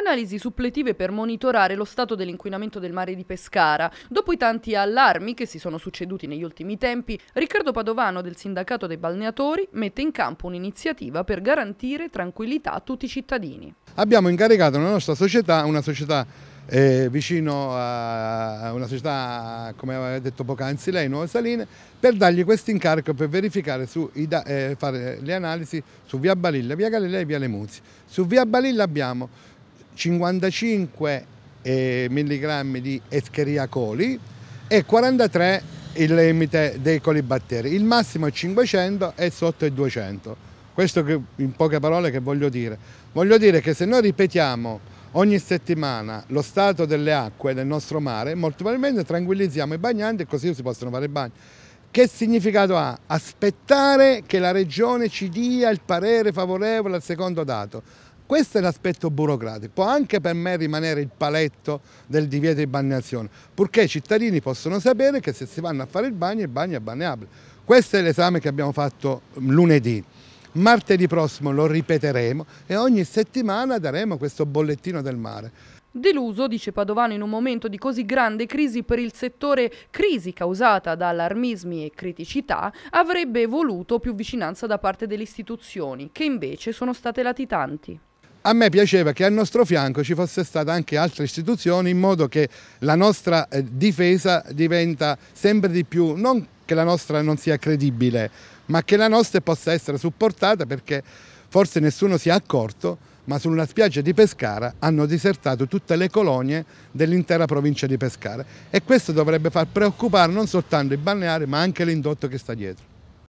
analisi suppletive per monitorare lo stato dell'inquinamento del mare di Pescara. Dopo i tanti allarmi che si sono succeduti negli ultimi tempi, Riccardo Padovano del Sindacato dei Balneatori mette in campo un'iniziativa per garantire tranquillità a tutti i cittadini. Abbiamo incaricato la nostra società, una società eh, vicino a una società, come aveva detto poc'anzi lei, Nuove Saline, per dargli questo incarico per verificare, su, eh, fare le analisi su via Balilla, via Galilea e via Lemuzzi. Su via Balilla abbiamo 55 eh, mg di Escherichia coli e 43 il limite dei colibatteri. Il massimo è 500 e sotto è 200. Questo che, in poche parole che voglio dire. Voglio dire che se noi ripetiamo ogni settimana lo stato delle acque del nostro mare, molto probabilmente tranquillizziamo i bagnanti e così si possono fare i bagni. Che significato ha? Aspettare che la regione ci dia il parere favorevole al secondo dato. Questo è l'aspetto burocratico, può anche per me rimanere il paletto del divieto di bagnazione, purché i cittadini possono sapere che se si vanno a fare il bagno, il bagno è bagneabile. Questo è l'esame che abbiamo fatto mm, lunedì. Martedì prossimo lo ripeteremo e ogni settimana daremo questo bollettino del mare. Deluso, dice Padovano, in un momento di così grande crisi per il settore, crisi causata da allarmismi e criticità, avrebbe voluto più vicinanza da parte delle istituzioni, che invece sono state latitanti a me piaceva che al nostro fianco ci fosse stata anche altre istituzioni in modo che la nostra eh, difesa diventa sempre di più, non che la nostra non sia credibile, ma che la nostra possa essere supportata perché forse nessuno si è accorto, ma sulla spiaggia di Pescara hanno disertato tutte le colonie dell'intera provincia di Pescara e questo dovrebbe far preoccupare non soltanto i balneari ma anche l'indotto che sta dietro.